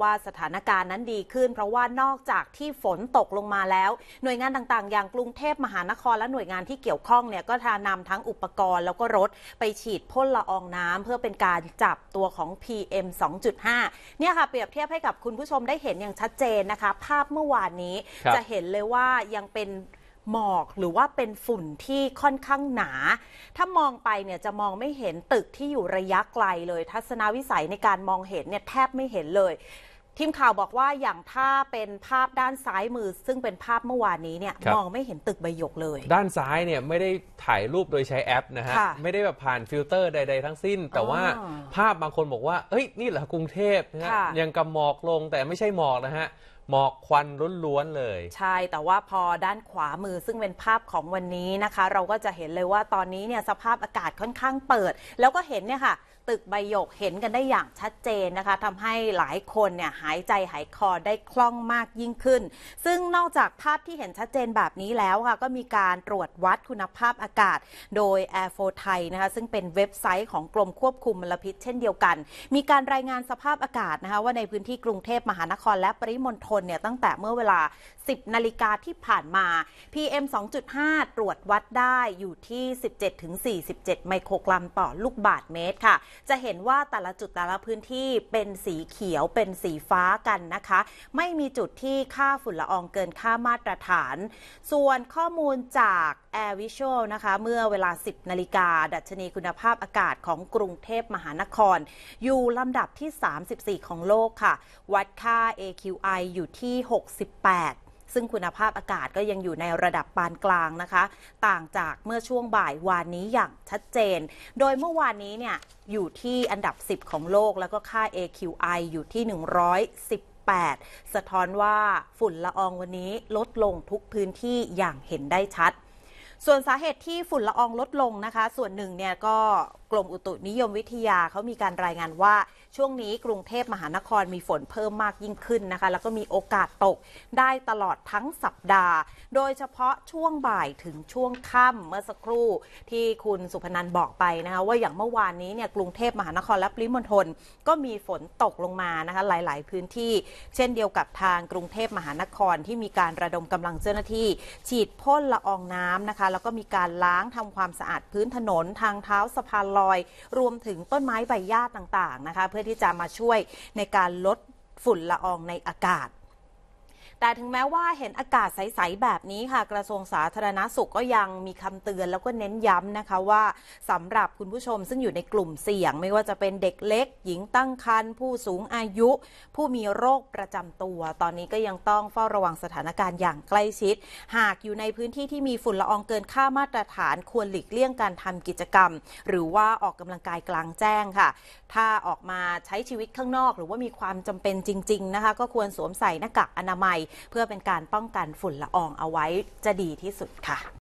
ว่าสถานการณ์นั้นดีขึ้นเพราะว่านอกจากที่ฝนตกลงมาแล้วหน่วยงานต่าง ๆ อย่างกรุงเทพมหานครและหน่วยงานที่เกี่ยวข้องเนี่ยก็ทานำทั้งอุปกรณ์แล้วก็รถไปฉีดพ่นละอองน้ำ เพื่อเป็นการจับตัวของ PM 2.5เนี่ยค่ะเปรียบเทียบให้กับคุณผู้ชมได้เห็นอย่างชัดเจนนะคะภาพเมื่อวานนี้จะเห็นเลยว่ายังเป็นหมอกหรือว่าเป็นฝุ่นที่ค่อนข้างหนา ถ้ามองไปเนี่ยจะมองไม่เห็นตึกที่อยู่ระยะไกลเลย ทัศนวิสัยในการมองเห็นเนี่ยแทบไม่เห็นเลยทีมข่าวบอกว่าอย่างถ้าเป็นภาพด้านซ้ายมือ ซึ่งเป็นภาพเมื่อวานนี้เนี่ยมองไม่เห็นตึกใบหยกเลย ด้านซ้ายเนี่ยไม่ได้ถ่ายรูปโดยใช้แอปนะฮะะไม่ได้แบบผ่านฟิลเตอร์ใดๆทั้งสิ้น แต่ว่าภาพบางคนบอกว่า เอ้ยนี่แหละกรุงเทพนะฮะยังกำหมอกลงแต่ไม่ใช่หมอกนะฮะหมอกควันล้วนๆเลย ใช่ แต่ว่าพอด้านขวามือซึ่งเป็นภาพของวันนี้นะคะเราก็จะเห็นเลยว่าตอนนี้เนี่ยสภาพอากาศค่อนข้างเปิด แล้วก็เห็นเนี่ยค่ะตึกใบหยก เห็นกันได้อย่างชัดเจนนะคะทำให้หลายคนเนี่ยหายใจหายคอได้คล่องมากยิ่งขึ้น ซึ่งนอกจากภาพที่เห็นชัดเจนแบบนี้แล้วค่ะก็มีการตรวจวัดคุณภาพอากาศโดย Air โฟไทยนะคะซึ่งเป็นเว็บไซต์ของกรมควบคุมมลพิษเช่นเดียวกัน มีการรายงานสภาพอากาศนะคะว่าในพื้นที่กรุงเทพมหานคร และปริมณฑลนเนี่ยตั้งแต่เมื่อเวลา 10 นาฬิกาที่ผ่านมา PM 2.5 ตรวจวัดได้อยู่ที่ 17-47 ไมโครกรัมต่อลูกบาทเมตรค่ะ จะเห็นว่าแต่ละจุดแต่ละพื้นที่เป็นสีเขียวเป็นสีฟ้ากันนะคะ ไม่มีจุดที่ค่าฝุ่นละอองเกินค่ามาตรฐาน ส่วนข้อมูลจาก Air Visual นะคะเมื่อเวลา 10นาฬิกาดัชนีคุณภาพอากาศของกรุงเทพมหานคร อยู่ลำดับที่ 34 ของโลกค่ะ วัดค่า AQI อยู่ที่ 68 ซึ่งคุณภาพอากาศก็ยังอยู่ในระดับปานกลางนะคะ ต่างจากเมื่อช่วงบ่ายวานนี้อย่างชัดเจน โดยเมื่อวานนี้เนี่ยอยู่ที่อันดับ 10 ของโลกแล้วก็ค่า AQI อยู่ที่ 110 8สะท้อนว่าฝุ่นละอองวันนี้ลดลงทุกพื้นที่อย่างเห็นได้ชัดส่วนสาเหตุที่ฝุ่นละอองลดลงนะคะ ส่วนหนึ่งเนี่ยก็กรมอุตุนิยมวิทยาเขามีการรายงานว่า ช่วงนี้กรุงเทพมหานครมีฝนเพิ่มมากยิ่งขึ้นนะคะแล้วก็มีโอกาสตกได้ตลอดทั้งสัปดาห์ โดยเฉพาะช่วงบ่ายถึงช่วงค่ำ เมื่อสักครู่ที่คุณสุพนันบอกไปนะคะว่าอย่างเมื่อวานนี้เนี่ยกรุงเทพมหานครและปริมณฑลก็มีฝนตกลงมานะคะหลาย ๆพื้นที่ เช่นเดียวกับทางกรุงเทพมหานครที่มีการระดมกำลังเจ้าหน้าที่ ฉีดพ่นละอองน้ำนะคะแล้วก็มีการล้างทำความสะอาดพื้นถนนทางเท้าสะพานลอยรวมถึงต้นไม้ใบหญ้าต่างๆนะคะเพื่อที่จะมาช่วยในการลดฝุ่นละอองในอากาศแต่ถึงแม้ว่าเห็นอากาศใส ๆ แบบนี้ค่ะ กระทรวงสาธารณาสุขก็ยังมีคำเตือนแล้วก็เน้นย้ำนะคะว่า สำหรับคุณผู้ชมซึ่งอยู่ในกลุ่มเสี่ยง ไม่ว่าจะเป็นเด็กเล็ก หญิงตั้งครรภ์ผู้สูงอายุ ผู้มีโรคประจำตัว ตอนนี้ก็ยังต้องเฝ้าระวังสถานการณ์อย่างใกล้ชิด หากอยู่ในพื้นที่ที่มีฝุ่นละอองเกินค่ามาตรฐาน ควรหลีกเลี่ยงการทำกิจกรรม หรือว่าออกกำลังกายกลางแจ้งค่ะ ถ้าออกมาใช้ชีวิตข้างนอก หรือว่ามีความจำเป็นจริง ๆ นะคะก็ควรสวมใส่หน้ากากอนามัยเพื่อเป็นการป้องกันฝุ่นละอองเอาไว้จะดีที่สุดค่ะ